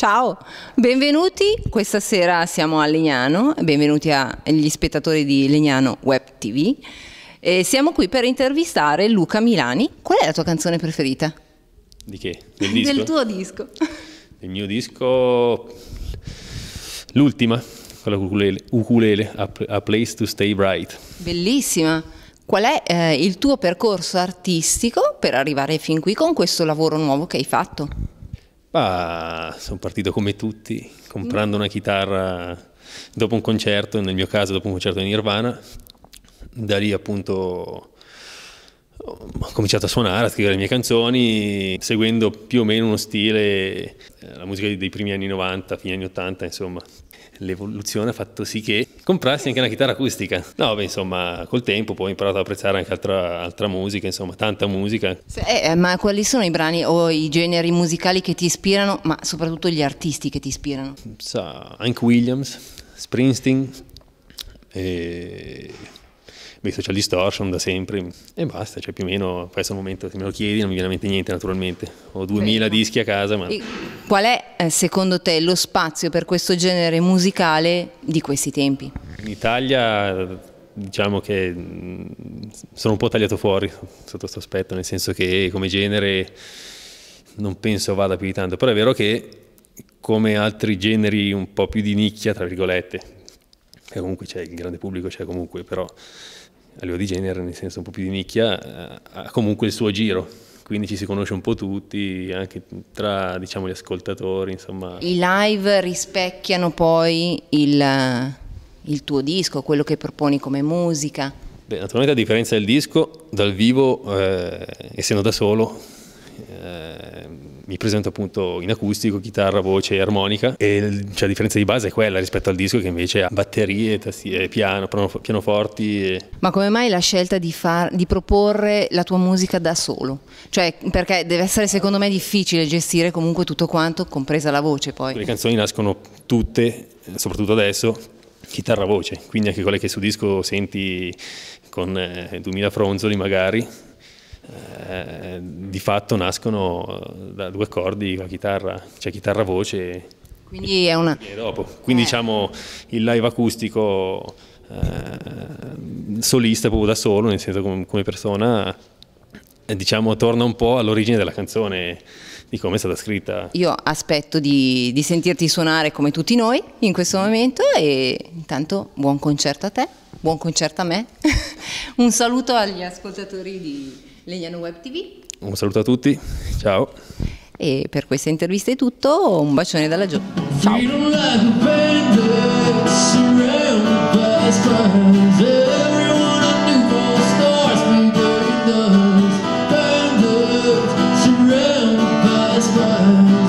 Ciao, benvenuti. Questa sera siamo a Legnano, benvenuti agli spettatori di Legnano Web TV. E siamo qui per intervistare Luca Milani. Qual è la tua canzone preferita? Di che? Del, disco? Del tuo disco. Il mio disco... L'ultima, quella ukulele, ukulele a, a, Place to Stay Bright. Bellissima. Qual è eh, il tuo percorso artistico per arrivare fin qui con questo lavoro nuovo che hai fatto? Bah, sono partito come tutti, comprando una chitarra dopo un concerto, nel mio caso dopo un concerto di Nirvana. Da lì appunto ho cominciato a suonare, a scrivere le mie canzoni, seguendo più o meno uno stile, eh, la musica dei primi anni 90, fine anni 80, insomma. L'evoluzione ha fatto sì che comprassi anche una chitarra acustica. No, beh, insomma, col tempo poi ho imparato ad apprezzare anche altra, altra musica, insomma, tanta musica. Eh, eh, ma quali sono i brani o i generi musicali che ti ispirano, ma soprattutto gli artisti che ti ispirano? So, Hank Williams, Springsteen, e... Beh, social distortion da sempre e basta, cioè più o meno, questo momento se me lo chiedi non mi viene a mente niente naturalmente, ho 2000 sì. dischi a casa ma... E qual è eh, secondo te lo spazio per questo genere musicale di questi tempi? In Italia diciamo che mm, sono un po' tagliato fuori sotto questo aspetto, nel senso che come genere non penso vada più di tanto, però è vero che come altri generi un po' più di nicchia, tra virgolette, che comunque c'è il grande pubblico, c'è comunque, però a livello di genere, nel senso un po' più di nicchia, eh, ha comunque il suo giro quindi ci si conosce un po' tutti, anche tra diciamo, gli ascoltatori. Insomma. I live rispecchiano poi il, il tuo disco, quello che proponi come musica? Beh, naturalmente a differenza del disco, dal vivo, eh, essendo da solo, eh, mi presento appunto in acustico, chitarra, voce e armonica e cioè, la differenza di base è quella rispetto al disco che invece ha batterie, tastiere, eh, piano, pianoforti. E... Ma come mai la scelta di, far, di proporre la tua musica da solo? Cioè perché deve essere secondo me difficile gestire comunque tutto quanto, compresa la voce poi. Le canzoni nascono tutte, soprattutto adesso, chitarra voce, quindi anche quelle che su disco senti con eh, 2000 fronzoli magari, eh, di fatto nascono eh, da due accordi la chitarra, cioè chitarra-voce. Quindi è una... E dopo. Quindi eh. diciamo il live acustico eh, solista proprio da solo, nel senso come, come persona, eh, diciamo torna un po' all'origine della canzone di come è stata scritta. Io aspetto di, di, sentirti suonare come tutti noi in questo momento e intanto buon concerto a te, buon concerto a me, un saluto agli ascoltatori di Legnano Web TV. Un saluto a tutti, ciao. E per questa intervista è tutto, un bacione dalla laggiù. Ciao. Christmas.